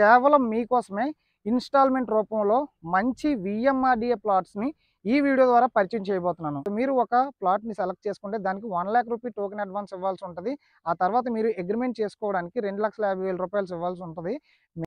కేవలం మీకోసమే ఇన్స్టాల్మెంట్ రూపంలో మంచి విఎంఆర్డిఏ ప్లాట్స్ని ఈ వీడియో ద్వారా పరిచయం చేయబోతున్నాను మీరు ఒక ప్లాట్ని సెలెక్ట్ చేసుకుంటే దానికి one lakh rupee token advance ఇవ్వాల్సి ఉంటుంది ఆ తర్వాత మీరు అగ్రిమెంట్ చేసుకోవడానికి రెండు లక్షల యాభై వేల రూపాయలు ఇవ్వాల్సి ఉంటుంది